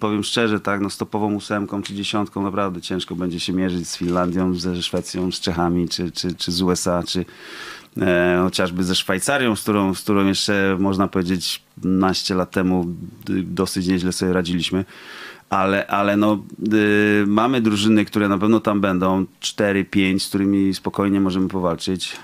powiem szczerze, tak, no stopową ósemką czy dziesiątką naprawdę ciężko będzie się mierzyć z Finlandią, ze Szwecją, z Czechami, czy, czy, czy z USA, czy e, chociażby ze Szwajcarią, z którą, z którą jeszcze można powiedzieć naście lat temu dosyć nieźle sobie radziliśmy. Ale, ale no, y, mamy drużyny, które na pewno tam będą, 4-5, z którymi spokojnie możemy powalczyć.